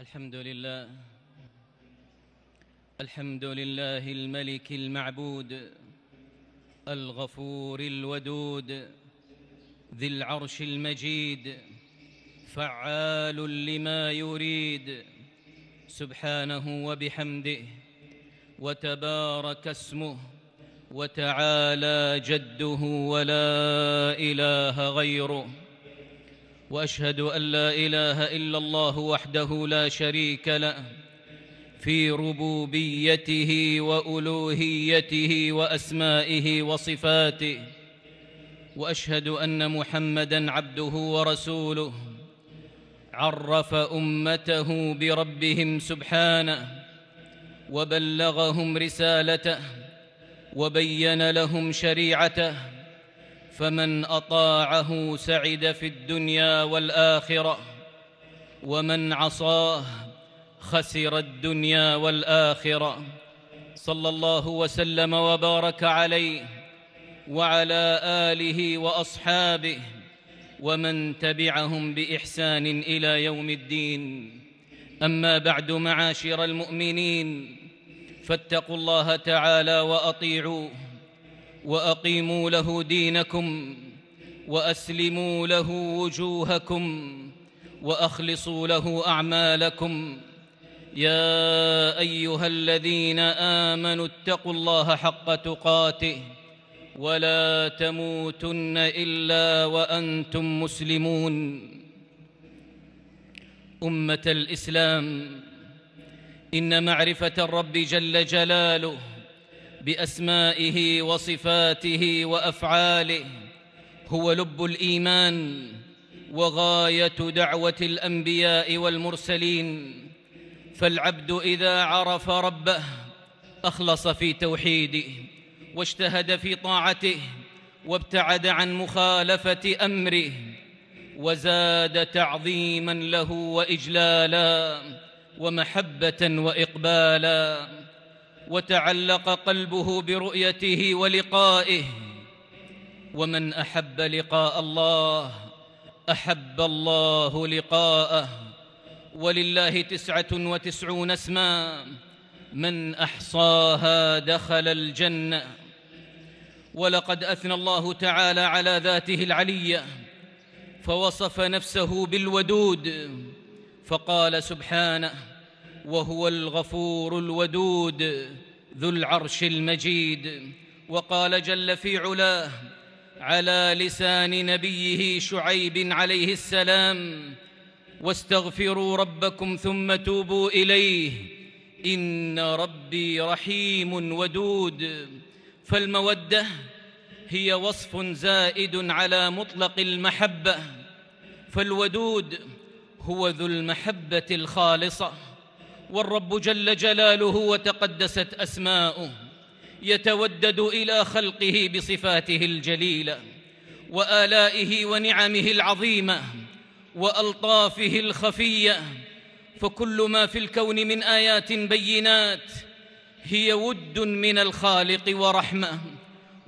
الحمد لله الحمد لله الملك المعبود الغفور الودود ذي العرش المجيد فعال لما يريد سبحانه وبحمده وتبارك اسمه وتعالى جده ولا إله غيره واشهد ان لا اله الا الله وحده لا شريك له في ربوبيته والوهيته واسمائه وصفاته واشهد ان محمدا عبده ورسوله عرف امته بربهم سبحانه وبلغهم رسالته وبين لهم شريعته فمن اطاعه سعد في الدنيا والاخره ومن عصاه خسر الدنيا والاخره صلى الله وسلم وبارك عليه وعلى اله واصحابه ومن تبعهم باحسان الى يوم الدين اما بعد معاشر المؤمنين فاتقوا الله تعالى واطيعوه وأقيموا له دينكم وأسلموا له وجوهكم وأخلصوا له أعمالكم يا أيها الذين آمنوا اتقوا الله حق تقاته ولا تموتن إلا وأنتم مسلمون أمة الإسلام إن معرفة الرب جل جلاله باسمائه وصفاته وافعاله هو لب الايمان وغايه دعوه الانبياء والمرسلين فالعبد اذا عرف ربه اخلص في توحيده واجتهد في طاعته وابتعد عن مخالفه امره وزاد تعظيما له واجلالا ومحبه واقبالا وتعلق قلبه برؤيته ولقائه ومن احب لقاء الله احب الله لقاءه ولله تسعه وتسعون اسما من احصاها دخل الجنه ولقد اثنى الله تعالى على ذاته العليه فوصف نفسه بالودود فقال سبحانه وهو الغفور الودود ذو العرش المجيد وقال جل في علاه على لسان نبيه شعيب عليه السلام واستغفروا ربكم ثم توبوا إليه إن ربي رحيم ودود فالمودة هي وصف زائد على مطلق المحبة فالودود هو ذو المحبة الخالصة والرب جل جلاله وتقدست اسماؤه يتودد الى خلقه بصفاته الجليله والائه ونعمه العظيمه والطافه الخفيه فكل ما في الكون من ايات بينات هي ود من الخالق ورحمه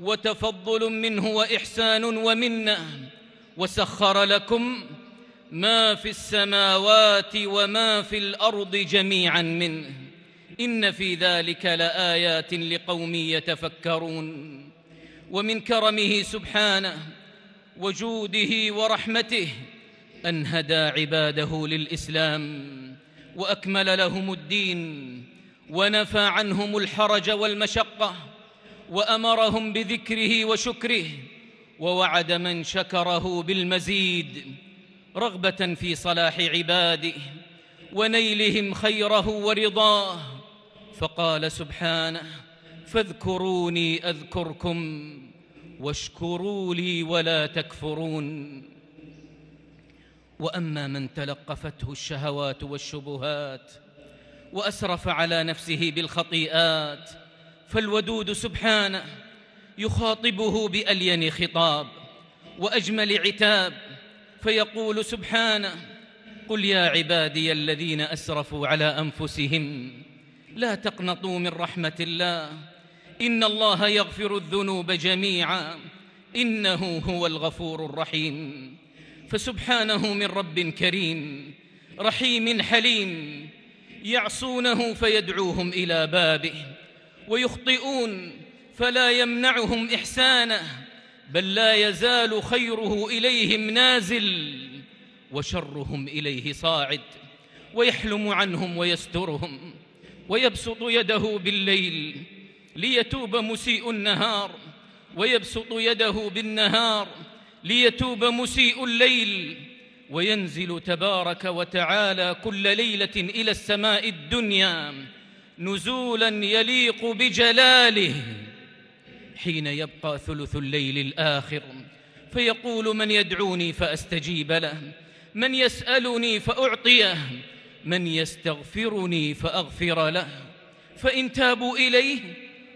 وتفضل منه واحسان ومنه وسخر لكم ما في السماوات وما في الأرض جميعا منه إن في ذلك لآيات لقوم يتفكرون ومن كرمه سبحانه وجوده ورحمته أن هدى عباده للإسلام وأكمل لهم الدين ونفى عنهم الحرج والمشقة وأمرهم بذكره وشكره ووعد من شكره بالمزيد رغبه في صلاح عباده ونيلهم خيره ورضاه فقال سبحانه فاذكروني اذكركم واشكروا لي ولا تكفرون واما من تلقفته الشهوات والشبهات واسرف على نفسه بالخطيئات فالودود سبحانه يخاطبه بالين خطاب واجمل عتاب فيقول سبحانه قل يا عبادي الذين أسرفوا على أنفسهم لا تقنطوا من رحمة الله إن الله يغفر الذنوب جميعا إنه هو الغفور الرحيم فسبحانه من رب كريم رحيم حليم يعصونه فيدعوهم إلى بابه ويخطئون فلا يمنعهم إحسانه بل لا يزال خيره إليهم نازل وشرهم إليه صاعد ويحلم عنهم ويسترهم ويبسط يده بالليل ليتوب مسيء النهار ويبسط يده بالنهار ليتوب مسيء الليل وينزل تبارك وتعالى كل ليلة إلى السماء الدنيا نزولا يليق بجلاله حين يبقى ثلث الليل الآخر فيقول من يدعوني فأستجيب له من يسألني فأعطيه من يستغفرني فأغفر له فإن تابوا إليه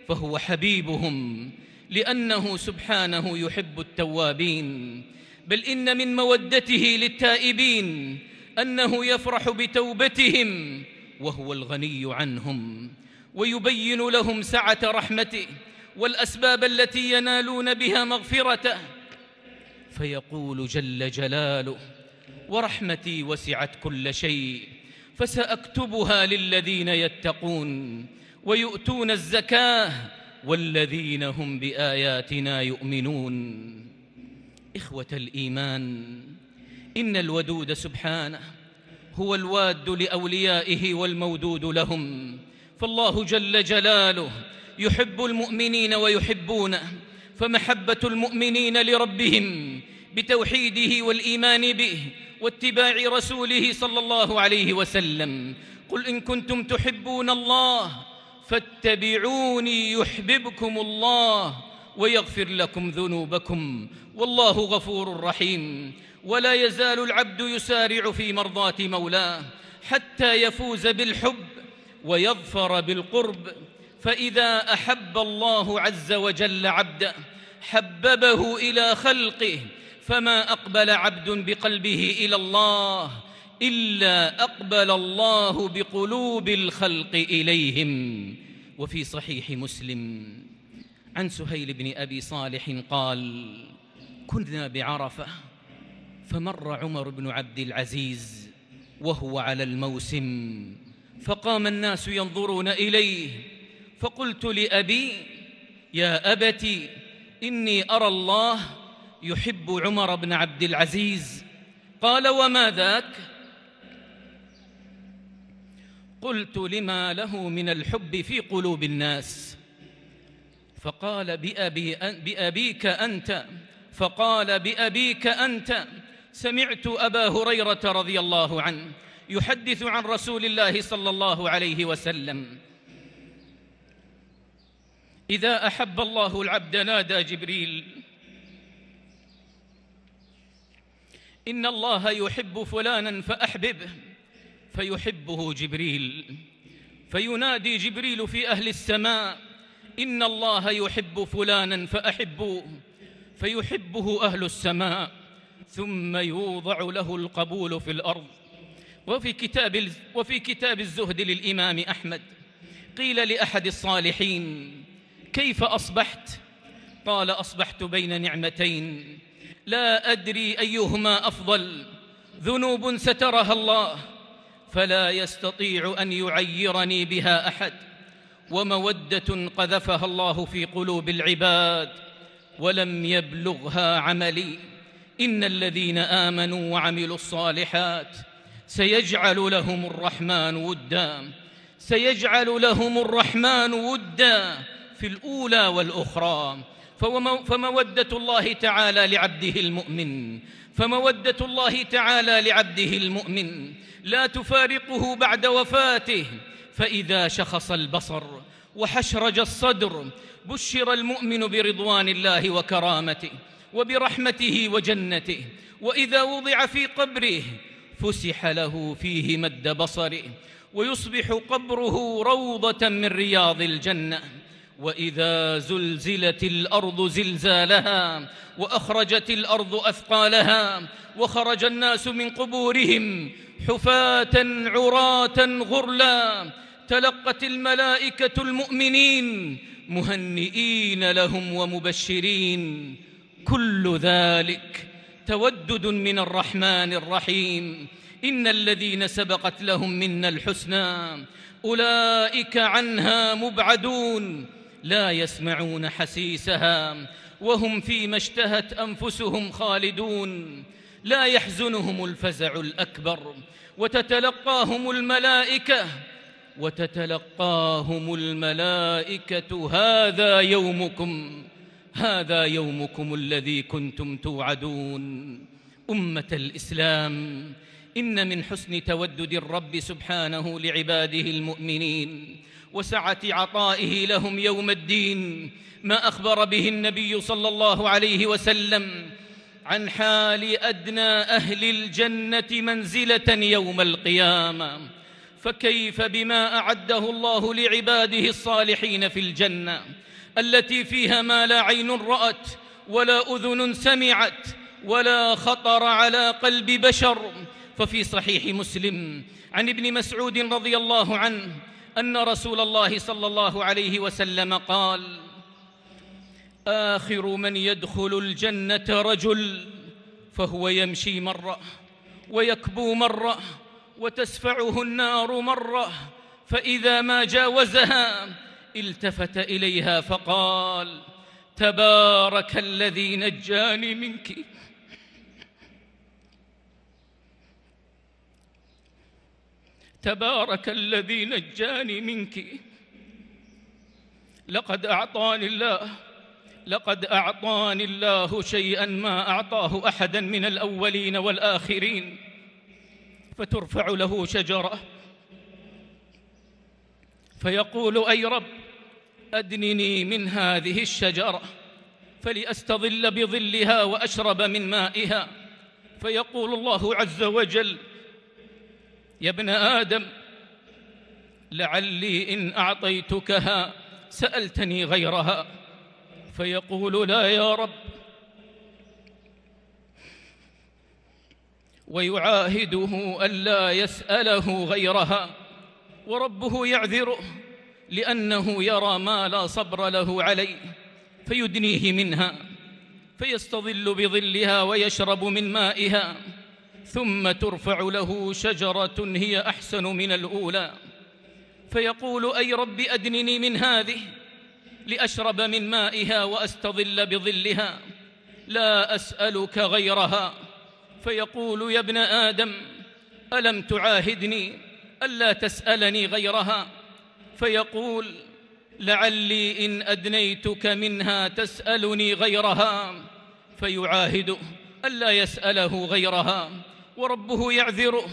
فهو حبيبهم لأنه سبحانه يحب التوابين بل إن من مودته للتائبين أنه يفرح بتوبتهم وهو الغني عنهم ويبين لهم سعة رحمته والأسباب التي ينالون بها مغفرته فيقول جل جلاله ورحمتي وسعت كل شيء فسأكتبها للذين يتقون ويؤتون الزكاة والذين هم بآياتنا يؤمنون إخوة الإيمان إن الودود سبحانه هو الواد لأوليائه والمودود لهم فالله جل جلاله يحب المؤمنين ويحبونه فمحبة المؤمنين لربهم بتوحيده والإيمان به واتباع رسوله صلى الله عليه وسلم قل إن كنتم تحبون الله فاتبعوني يحببكم الله ويغفر لكم ذنوبكم والله غفور رحيم ولا يزال العبد يسارع في مرضاة مولاه حتى يفوز بالحب ويظفر بالقرب فإذا أحب الله عز وجل عبده حببه إلى خلقه فما أقبل عبد بقلبه إلى الله إلا أقبل الله بقلوب الخلق إليهم وفي صحيح مسلم عن سهيل بن أبي صالح قال كنا بعرفة فمر عمر بن عبد العزيز وهو على الموسم فقام الناس ينظرون إليه فقلت لأبي يا أبت إني أرى الله يحب عمر بن عبد العزيز قال وما ذاك قلت لما له من الحب في قلوب الناس فقال بأبي بأبيك أنت فقال بأبيك أنت سمعت أبا هريرة رضي الله عنه يحدث عن رسول الله صلى الله عليه وسلم إذا أحب الله العبد نادى جبريل إن الله يحب فلانا فأحببه فيحبه جبريل فينادي جبريل في أهل السماء إن الله يحب فلانا فأحبوه فيحبه أهل السماء ثم يوضع له القبول في الأرض وفي كتاب, وفي كتاب الزهد للإمام أحمد قيل لأحد الصالحين كيف أصبحت قال أصبحت بين نعمتين لا أدري أيهما أفضل ذنوب سترها الله فلا يستطيع أن يعيرني بها أحد ومودة قذفها الله في قلوب العباد ولم يبلغها عملي إن الذين آمنوا وعملوا الصالحات سيجعل لهم الرحمن ودا سيجعل لهم الرحمن ودا في الأولى والأخرى فمودة الله تعالى لعبده المؤمن فمودة الله تعالى لعبده المؤمن لا تفارقه بعد وفاته فإذا شخص البصر وحشرج الصدر بشر المؤمن برضوان الله وكرامته وبرحمته وجنته وإذا وضع في قبره فسح له فيه مد بصره ويصبح قبره روضة من رياض الجنة وإذا زلزلت الأرض زلزالها وأخرجت الأرض أثقالها وخرج الناس من قبورهم حفاة عراة غرلا تلقت الملائكة المؤمنين مهنئين لهم ومبشرين كل ذلك تودد من الرحمن الرحيم إن الذين سبقت لهم منا الحسنى أولئك عنها مبعدون لا يسمعون حسيسها وهم فيما اشتهت أنفسهم خالدون لا يحزنهم الفزع الأكبر وتتلقاهم الملائكة وتتلقاهم الملائكة هذا يومكم هذا يومكم الذي كنتم توعدون أمة الإسلام إن من حسن تودد الرب سبحانه لعباده المؤمنين وسعه عطائه لهم يوم الدين ما اخبر به النبي صلى الله عليه وسلم عن حال ادنى اهل الجنه منزله يوم القيامه فكيف بما اعده الله لعباده الصالحين في الجنه التي فيها ما لا عين رات ولا اذن سمعت ولا خطر على قلب بشر ففي صحيح مسلم عن ابن مسعود رضي الله عنه ان رسول الله صلى الله عليه وسلم قال اخر من يدخل الجنه رجل فهو يمشي مره ويكبو مره وتسفعه النار مره فاذا ما جاوزها التفت اليها فقال تبارك الذي نجاني منكِ تبارك الذي نجاني منك لقد أعطاني الله لقد أعطاني الله شيئا ما أعطاه أحدا من الأولين والآخرين فترفع له شجرة فيقول أي رب أدنني من هذه الشجرة فلأستظل بظلها وأشرب من مائها فيقول الله عز وجل يا ابن آدم لعلي إن أعطيتكها سألتني غيرها فيقول لا يا رب ويعاهده ألا يسأله غيرها وربه يعذره لأنه يرى ما لا صبر له عليه فيدنيه منها فيستظل بظلها ويشرب من مائها ثم ترفع له شجرة هي أحسن من الأولى فيقول أي رب أدنني من هذه لأشرب من مائها وأستظل بظلها لا أسألك غيرها فيقول يا ابن آدم ألم تعاهدني ألا تسألني غيرها فيقول لعلي إن أدنيتك منها تسألني غيرها فيعاهده ألا يسأله غيرها وربه يعذره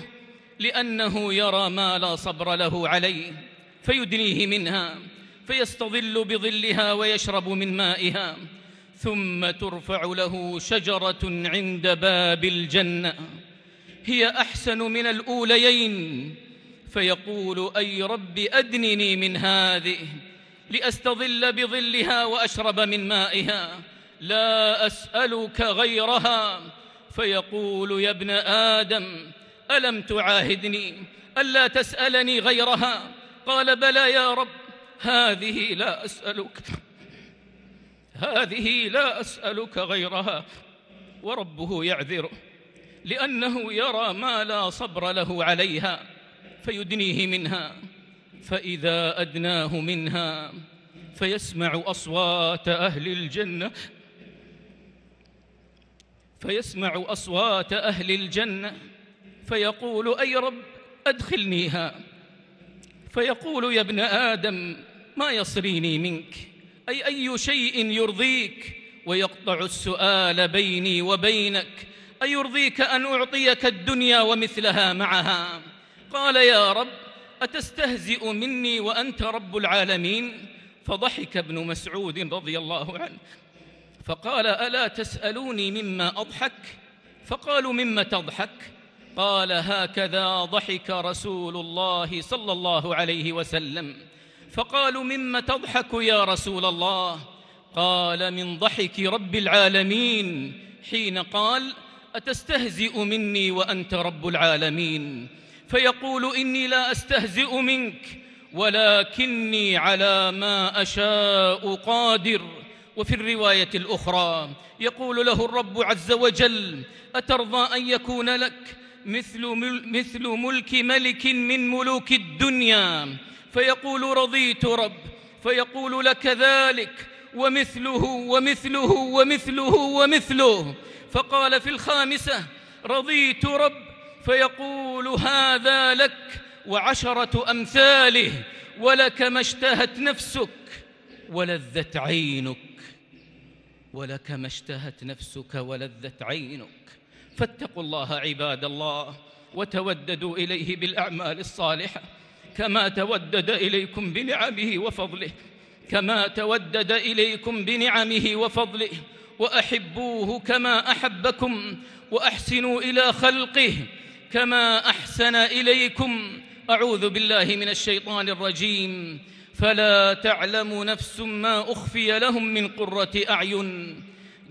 لأنه يرى ما لا صبر له عليه فيدنيه منها فيستظل بظلها ويشرب من مائها ثم ترفع له شجرة عند باب الجنة هي أحسن من الأوليين فيقول أي رب أدنني من هذه لأستظل بظلها وأشرب من مائها لا أسألك غيرها فيقول يا ابن آدم ألم تعاهدني ألا تسألني غيرها قال بلى يا رب هذه لا أسألك هذه لا أسألك غيرها وربه يعذره لأنه يرى ما لا صبر له عليها فيدنيه منها فإذا أدناه منها فيسمع أصوات أهل الجنة فيسمع أصوات أهل الجنة فيقول أي رب أدخلنيها فيقول يا ابن آدم ما يصريني منك أي أي شيء يرضيك ويقطع السؤال بيني وبينك أيرضيك أن أعطيك الدنيا ومثلها معها قال يا رب أتستهزئ مني وأنت رب العالمين فضحك ابن مسعود رضي الله عنه فقال ألا تسألوني مما أضحك فقالوا مما تضحك قال هكذا ضحك رسول الله صلى الله عليه وسلم فقالوا مما تضحك يا رسول الله قال من ضحك رب العالمين حين قال أتستهزئ مني وأنت رب العالمين فيقول إني لا أستهزئ منك ولكني على ما أشاء قادر وفي الرواية الأخرى يقول له الرب عز وجل أترضى أن يكون لك مثل, مل مثل ملك ملك من ملوك الدنيا فيقول رضيت رب فيقول لك ذلك ومثله ومثله ومثله ومثله فقال في الخامسة رضيت رب فيقول هذا لك وعشرة أمثاله ولك ما اشتهت نفسك ولذت عينك ولك ما اشتهت نفسك ولذت عينك فاتقوا الله عباد الله وتوددوا إليه بالأعمال الصالحة كما تودد إليكم بنعمه وفضله كما تودد إليكم بنعمه وفضله وأحبوه كما أحبكم وأحسنوا إلى خلقه كما أحسن إليكم أعوذ بالله من الشيطان الرجيم فلا تعلم نفس ما أخفي لهم من قرة أعين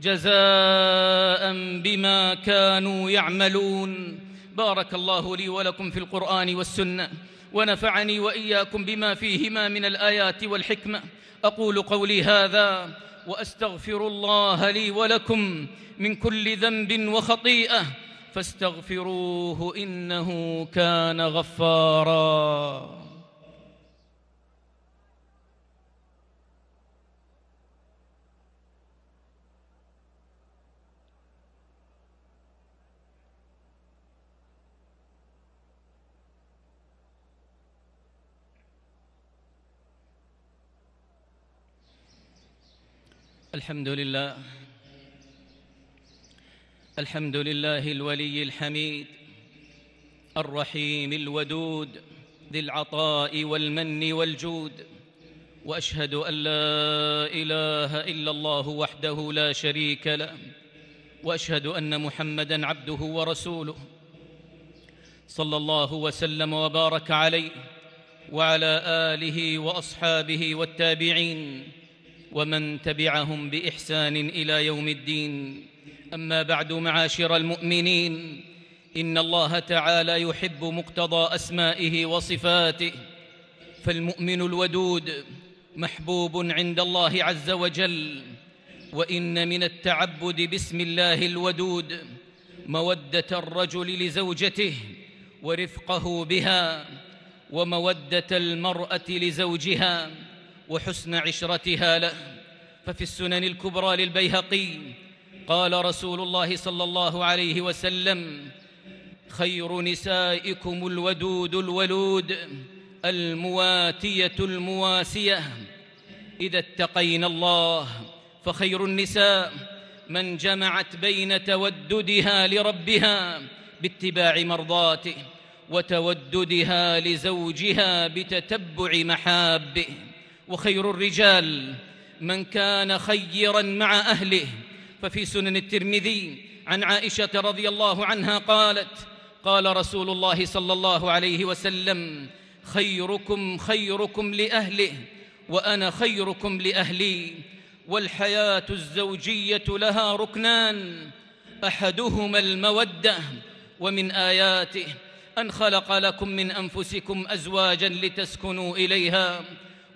جزاء بما كانوا يعملون بارك الله لي ولكم في القرآن والسنة ونفعني وإياكم بما فيهما من الآيات والحكمة أقول قولي هذا وأستغفر الله لي ولكم من كل ذنب وخطيئة فاستغفروه إنه كان غفاراً الحمد لله الحمد لله الولي الحميد الرحيم الودود ذي العطاء والمن والجود واشهد ان لا اله الا الله وحده لا شريك له واشهد ان محمدا عبده ورسوله صلى الله وسلم وبارك عليه وعلى اله واصحابه والتابعين ومن تبعهم باحسان الى يوم الدين اما بعد معاشر المؤمنين ان الله تعالى يحب مقتضى اسمائه وصفاته فالمؤمن الودود محبوب عند الله عز وجل وان من التعبد باسم الله الودود موده الرجل لزوجته ورفقه بها وموده المراه لزوجها وحسن عشرتها له ففي السنن الكبرى للبيهقي قال رسول الله صلى الله عليه وسلم خير نسائكم الودود الولود المواتيه المواسيه اذا اتقينا الله فخير النساء من جمعت بين توددها لربها باتباع مرضاته وتوددها لزوجها بتتبع محابه وخير الرجال من كان خيرا مع اهله ففي سنن الترمذي عن عائشه رضي الله عنها قالت قال رسول الله صلى الله عليه وسلم خيركم خيركم لاهله وانا خيركم لاهلي والحياه الزوجيه لها ركنان احدهما الموده ومن اياته ان خلق لكم من انفسكم ازواجا لتسكنوا اليها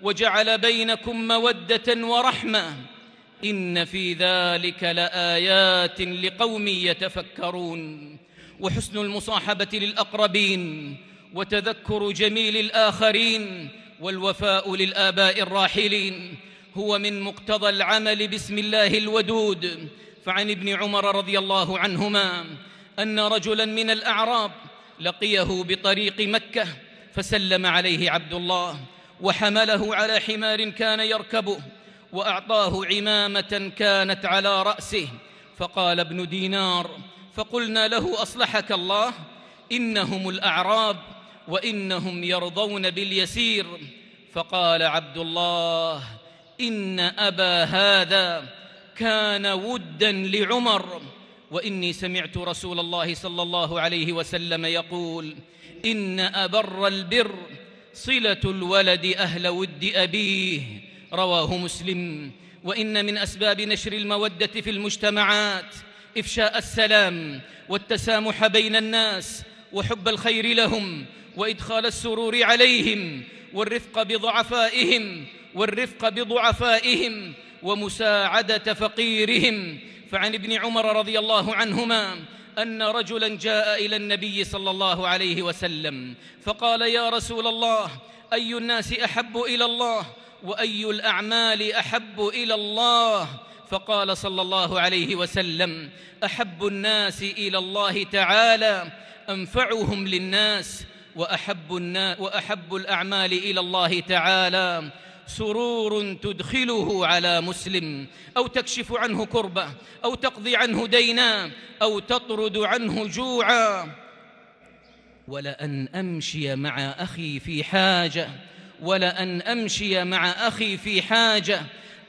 وجعل بينكم موده ورحمه ان في ذلك لايات لقوم يتفكرون وحسن المصاحبه للاقربين وتذكر جميل الاخرين والوفاء للاباء الراحلين هو من مقتضى العمل بسم الله الودود فعن ابن عمر رضي الله عنهما ان رجلا من الاعراب لقيه بطريق مكه فسلم عليه عبد الله وحمله على حمار كان يركبه واعطاه عمامه كانت على راسه فقال ابن دينار فقلنا له اصلحك الله انهم الاعراب وانهم يرضون باليسير فقال عبد الله ان ابا هذا كان ودا لعمر واني سمعت رسول الله صلى الله عليه وسلم يقول ان ابر البر صلة الولد أهل ود أبيه رواه مسلم وإن من أسباب نشر المودة في المجتمعات إفشاء السلام والتسامح بين الناس وحب الخير لهم وإدخال السرور عليهم والرفق بضعفائهم والرفق بضعفائهم ومساعدة فقيرهم فعن ابن عمر رضي الله عنهما ان رجلا جاء الى النبي صلى الله عليه وسلم فقال يا رسول الله اي الناس احب الى الله واي الاعمال احب الى الله فقال صلى الله عليه وسلم احب الناس الى الله تعالى انفعهم للناس واحب الناس واحب الاعمال الى الله تعالى سرور تدخله على مسلم أو تكشف عنه كربة أو تقضي عنه دينا أو تطرد عنه جوعا ولأن أمشي مع أخي في حاجة ولأن أمشي مع أخي في حاجة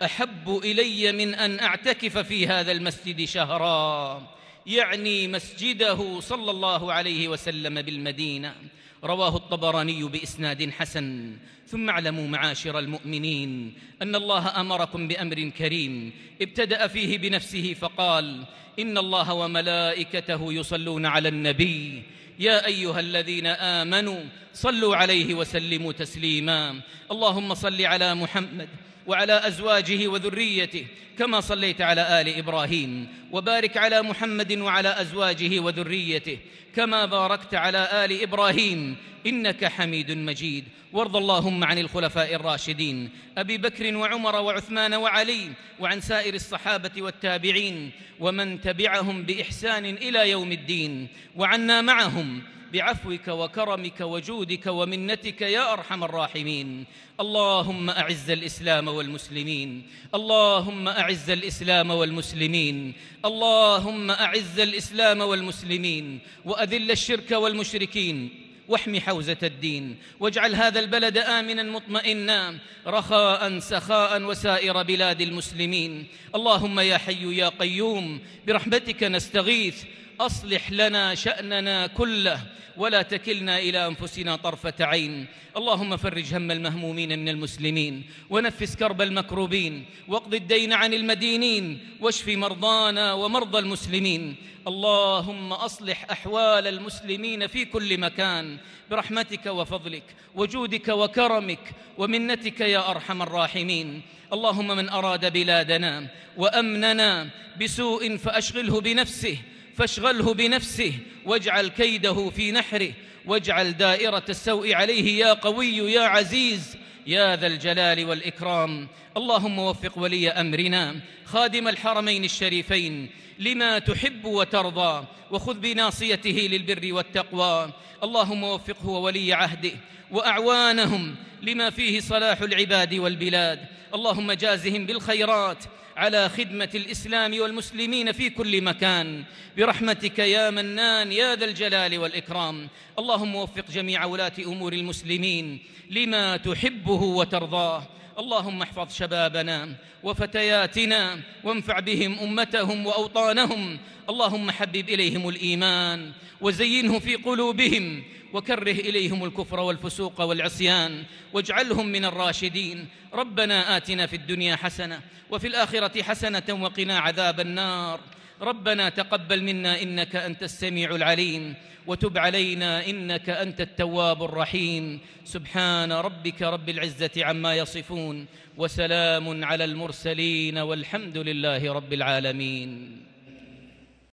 أحب إلي من أن أعتكف في هذا المسجد شهراً يعني مسجده صلى الله عليه وسلم بالمدينة رواه الطبراني بإسناد حسن ثم اعلموا معاشر المؤمنين أن الله أمركم بأمر كريم ابتدأ فيه بنفسه فقال إن الله وملائكته يصلون على النبي يا ايها الذين امنوا صلوا عليه وسلموا تسليما اللهم صل على محمد وعلى ازواجه وذريته كما صليت على ال ابراهيم وبارك على محمد وعلى ازواجه وذريته كما باركت على ال ابراهيم انك حميد مجيد وارض اللهم عن الخلفاء الراشدين ابي بكر وعمر وعثمان وعلي وعن سائر الصحابه والتابعين ومن تبعهم باحسان الى يوم الدين وعنا معهم بعفوك وكرمك وجودك ومنتك يا أرحم الراحمين اللهم أعز الإسلام والمسلمين اللهم أعز الإسلام والمسلمين اللهم أعز الإسلام والمسلمين وأذل الشرك والمشركين واحم حوزة الدين واجعل هذا البلد آمنا مطمئنا رخاء سخاء وسائر بلاد المسلمين اللهم يا حي يا قيوم برحمتك نستغيث أصلح لنا شأننا كله ولا تكلنا إلى أنفسنا طرفة عين اللهم فرج هم المهمومين من المسلمين ونفس كرب المكروبين واقض الدين عن المدينين واشف مرضانا ومرضى المسلمين اللهم أصلح أحوال المسلمين في كل مكان برحمتك وفضلك وجودك وكرمك ومنتك يا أرحم الراحمين اللهم من أراد بلادنا وأمننا بسوء فأشغله بنفسه فاشغله بنفسه واجعل كيده في نحره واجعل دائرة السوء عليه يا قوي يا عزيز يا ذا الجلال والإكرام اللهم وفق ولي أمرنا خادم الحرمين الشريفين لما تحب وترضى وخذ بناصيته للبر والتقوى اللهم وفقه وولي عهده وأعوانهم لما فيه صلاح العباد والبلاد اللهم جازهم بالخيرات على خدمة الإسلام والمسلمين في كل مكان برحمتك يا منان يا ذا الجلال والإكرام اللهم وفق جميع ولاة أمور المسلمين لما تحبه وترضاه اللهم احفظ شبابنا وفتياتنا وانفع بهم امتهم واوطانهم اللهم حبب اليهم الايمان وزينه في قلوبهم وكره إليهم الكفر والفسوق والعصيان واجعلهم من الراشدين ربنا آتنا في الدنيا حسنة وفي الآخرة حسنة وقنا عذاب النار ربنا تقبل منا إنك أنت السميع العليم وتب علينا إنك أنت التواب الرحيم سبحان ربك رب العزة عما يصفون وسلام على المرسلين والحمد لله رب العالمين